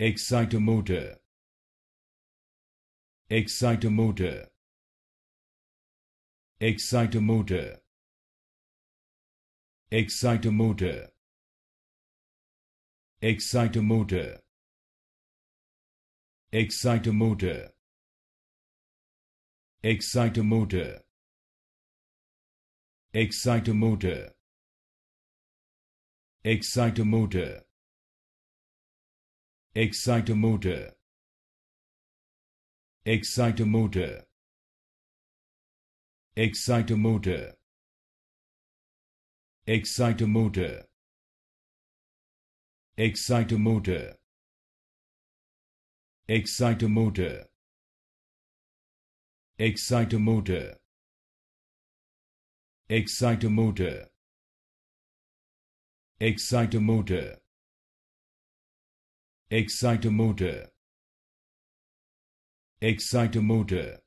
excitomotor excitomotor excitomotor excitomotor excitomotor excitomotor excitomotor excitomotor excitomotor motor. motor. motor. motor. excitomotor motor. excitomotor motor. excitomotor motor. excitomotor motor excitomotor excitomotor